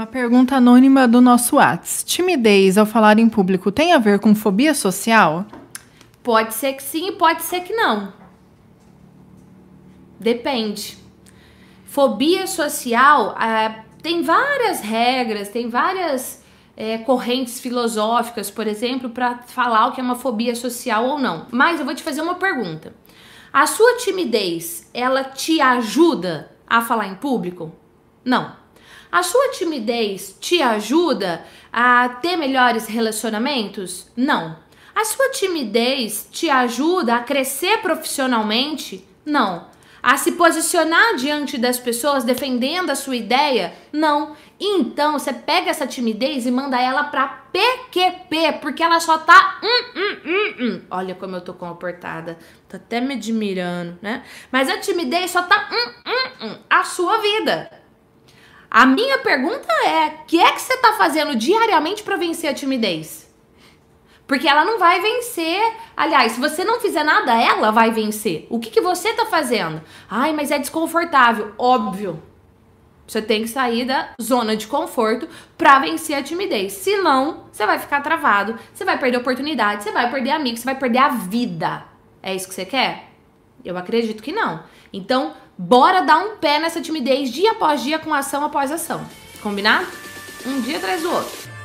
Uma pergunta anônima do nosso Whats. Timidez ao falar em público tem a ver com fobia social? Pode ser que sim, pode ser que não. Depende. Fobia social ah, tem várias regras, tem várias é, correntes filosóficas, por exemplo, para falar o que é uma fobia social ou não. Mas eu vou te fazer uma pergunta. A sua timidez, ela te ajuda a falar em público? Não. A sua timidez te ajuda a ter melhores relacionamentos? Não. A sua timidez te ajuda a crescer profissionalmente? Não. A se posicionar diante das pessoas defendendo a sua ideia? Não. Então você pega essa timidez e manda ela pra PQP, porque ela só tá. Hum, hum, hum, hum. Olha como eu tô comportada. Tô até me admirando, né? Mas a timidez só tá. Hum, hum, hum. A sua vida. A minha pergunta é: o que é que você está fazendo diariamente para vencer a timidez? Porque ela não vai vencer. Aliás, se você não fizer nada, ela vai vencer. O que, que você está fazendo? Ai, mas é desconfortável. Óbvio. Você tem que sair da zona de conforto para vencer a timidez. Senão, você vai ficar travado, você vai perder oportunidade, você vai perder amigos, você vai perder a vida. É isso que você quer? Eu acredito que não. Então, bora dar um pé nessa timidez dia após dia com ação após ação. Combinado? Um dia atrás do outro.